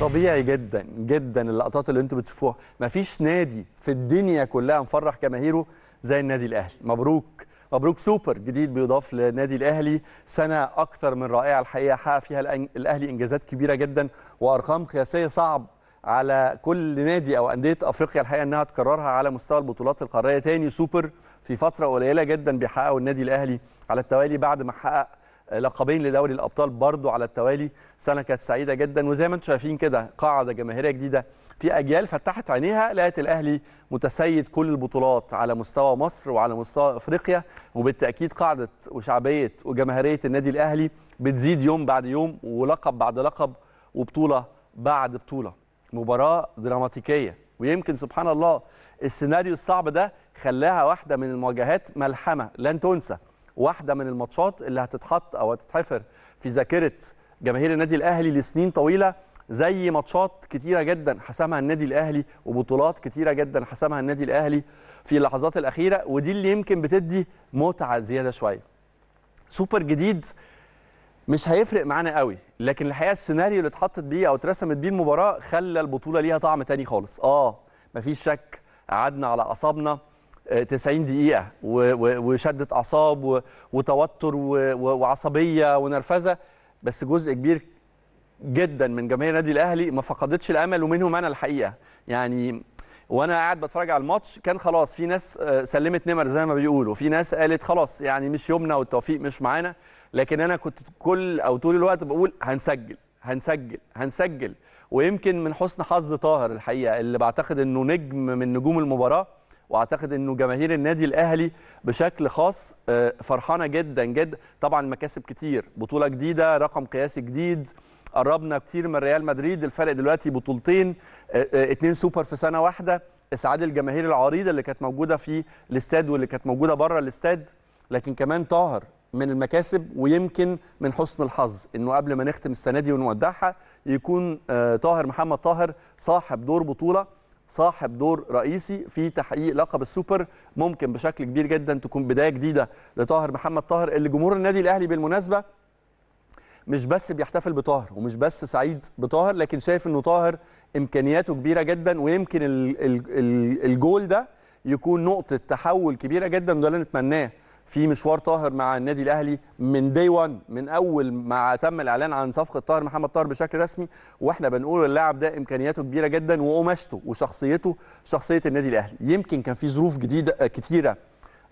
طبيعي جدا جدا اللقطات اللي انتوا بتشوفوها مفيش نادي في الدنيا كلها مفرح جماهيره زي النادي الاهلي مبروك مبروك سوبر جديد بيضاف للنادي الاهلي سنه اكثر من رائعه الحقيقه حقق فيها الاهلي انجازات كبيره جدا وارقام قياسيه صعب على كل نادي او انديه افريقيا الحقيقه انها تكررها على مستوى البطولات القاريه تاني سوبر في فتره قليله جدا بيحققه النادي الاهلي على التوالي بعد ما حقق لقبين لدوري الابطال برضو على التوالي سنه كانت سعيده جدا وزي ما انتم شايفين كده قاعده جماهيريه جديده في اجيال فتحت عينيها لقت الاهلي متسيد كل البطولات على مستوى مصر وعلى مستوى افريقيا وبالتاكيد قاعده وشعبيه وجماهيريه النادي الاهلي بتزيد يوم بعد يوم ولقب بعد لقب وبطوله بعد بطوله مباراه دراماتيكيه ويمكن سبحان الله السيناريو الصعب ده خلاها واحده من المواجهات ملحمه لن تنسى واحده من الماتشات اللي هتتحط او هتتحفر في ذاكره جماهير النادي الاهلي لسنين طويله زي ماتشات كتيره جدا حسمها النادي الاهلي وبطولات كتيره جدا حسمها النادي الاهلي في اللحظات الاخيره ودي اللي يمكن بتدي متعه زياده شويه سوبر جديد مش هيفرق معانا قوي لكن الحقيقه السيناريو اللي اتحطت بيه او اترسمت بيه المباراه خلى البطوله ليها طعم تاني خالص اه مفيش شك قعدنا على اعصابنا 90 دقيقه وشده اعصاب وتوتر وعصبيه ونرفزه بس جزء كبير جدا من جماهير النادي الاهلي ما فقدتش الامل ومنهم انا الحقيقه يعني وانا قاعد بتفرج على الماتش كان خلاص في ناس آه، سلمت نمر زي ما بيقولوا في ناس قالت خلاص يعني مش يومنا والتوفيق مش معانا لكن انا كنت كل او طول الوقت بقول هنسجل هنسجل هنسجل ويمكن من حسن حظ طاهر الحقيقه اللي بعتقد انه نجم من نجوم المباراه واعتقد انه جماهير النادي الاهلي بشكل خاص آه، فرحانه جدا جدا طبعا مكاسب كتير بطوله جديده رقم قياسي جديد قربنا كتير من ريال مدريد الفرق دلوقتي بطولتين آه، آه، اتنين سوبر في سنه واحده اسعاد الجماهير العريضه اللي كانت موجوده في الاستاد واللي كانت موجوده بره الاستاد لكن كمان طاهر من المكاسب ويمكن من حسن الحظ انه قبل ما نختم السنه دي ونودعها يكون طاهر محمد طاهر صاحب دور بطوله صاحب دور رئيسي في تحقيق لقب السوبر ممكن بشكل كبير جدا تكون بدايه جديده لطاهر محمد طاهر اللي جمهور النادي الاهلي بالمناسبه مش بس بيحتفل بطاهر ومش بس سعيد بطاهر لكن شايف انه طاهر امكانياته كبيره جدا ويمكن الجول ده يكون نقطه تحول كبيره جدا وده اللي نتمناه في مشوار طاهر مع النادي الاهلي من دي 1 من اول ما تم الاعلان عن صفقه طاهر محمد طاهر بشكل رسمي واحنا بنقول اللاعب ده امكانياته كبيره جدا وقماشته وشخصيته شخصيه النادي الاهلي يمكن كان في ظروف جديده آه، كتيره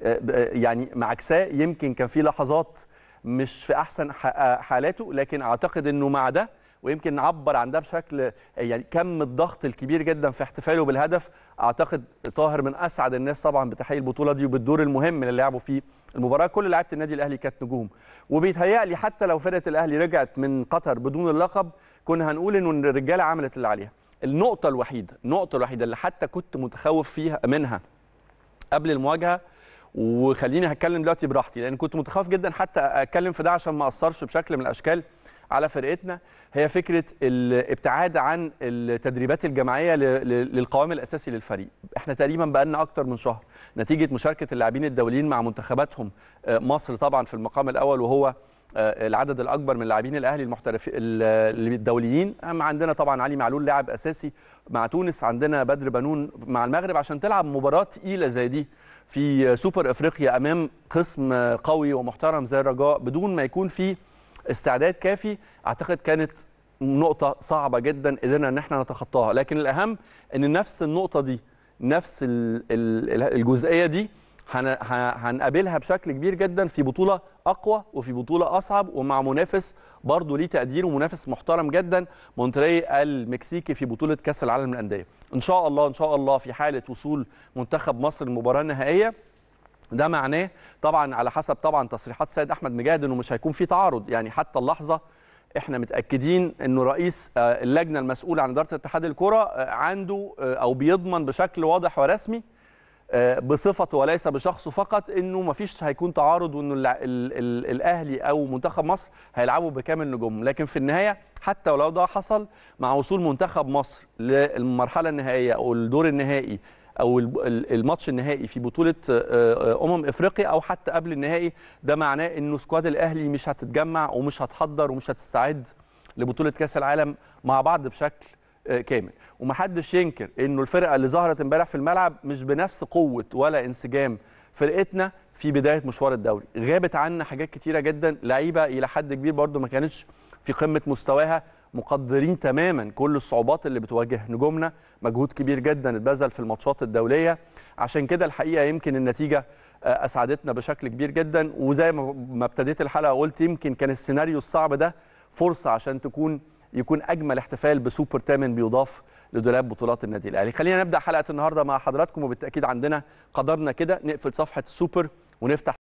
آه، آه، يعني معكساه يمكن كان في لحظات مش في احسن حالاته لكن اعتقد انه مع ده ويمكن نعبر عن ده بشكل يعني كم الضغط الكبير جدا في احتفاله بالهدف اعتقد طاهر من اسعد الناس طبعا بتحقيق البطوله دي وبالدور المهم اللي لعبوا فيه المباراه كل لعيبه النادي الاهلي كانت نجوم وبيتهيألي حتى لو فرقه الاهلي رجعت من قطر بدون اللقب كنا هنقول ان الرجاله عملت اللي عليها النقطه الوحيده النقطه الوحيده اللي حتى كنت متخوف فيها منها قبل المواجهه وخليني هتكلم دلوقتي براحتي لان كنت متخوف جدا حتى اتكلم في ده عشان ما اثرش بشكل من الاشكال على فرقتنا هي فكره الابتعاد عن التدريبات الجماعيه للقوام الاساسي للفريق احنا تقريبا بقالنا اكتر من شهر نتيجه مشاركه اللاعبين الدوليين مع منتخباتهم آه، مصر طبعا في المقام الاول وهو آه، العدد الاكبر من لاعبين الاهلي المحترفين الدوليين عندنا طبعا علي معلول لاعب اساسي مع تونس عندنا بدر بنون مع المغرب عشان تلعب مباراه تقيله زي دي في سوبر افريقيا امام قسم قوي ومحترم زي الرجاء بدون ما يكون فيه استعداد كافي اعتقد كانت نقطة صعبة جدا قدرنا ان احنا نتخطاها لكن الاهم ان نفس النقطة دي نفس الجزئية دي هنقابلها بشكل كبير جدا في بطولة أقوى وفي بطولة أصعب ومع منافس برضه ليه تقدير ومنافس محترم جدا مونتري المكسيكي في بطولة كأس العالم للأندية. إن شاء الله إن شاء الله في حالة وصول منتخب مصر المباراة النهائية ده معناه طبعا على حسب طبعا تصريحات سيد احمد مجاهد انه مش هيكون في تعارض يعني حتى اللحظه احنا متاكدين انه رئيس آه، اللجنه المسؤول عن اداره اتحاد الكره آه، عنده آه، او بيضمن بشكل واضح ورسمي بصفته وليس بشخصه فقط انه ما فيش هيكون تعارض وانه الـ الـ الـ الاهلي او منتخب مصر هيلعبوا بكامل نجومهم لكن في النهايه حتى ولو ده حصل مع وصول منتخب مصر للمرحله النهائيه او الدور النهائي او الماتش النهائي في بطوله آه، آه، امم افريقيا او حتى قبل النهائي ده معناه انه سكواد الاهلي مش هتتجمع ومش هتحضر ومش هتستعد لبطوله كاس العالم مع بعض بشكل آه، كامل ومحدش ينكر انه الفرقه اللي ظهرت امبارح في الملعب مش بنفس قوه ولا انسجام فرقتنا في بدايه مشوار الدوري غابت عنا حاجات كتيره جدا لعيبه الى حد كبير برده ما كانتش في قمه مستواها مقدرين تماما كل الصعوبات اللي بتواجه نجومنا مجهود كبير جدا اتبذل في الماتشات الدوليه عشان كده الحقيقه يمكن النتيجه آه، اسعدتنا بشكل كبير جدا وزي ما ابتديت الحلقه قلت يمكن كان السيناريو الصعب ده فرصه عشان تكون يكون اجمل احتفال بسوبر تامن بيضاف لدولاب بطولات النادي الاهلي خلينا نبدا حلقه النهارده مع حضراتكم وبالتاكيد عندنا قدرنا كده نقفل صفحه السوبر ونفتح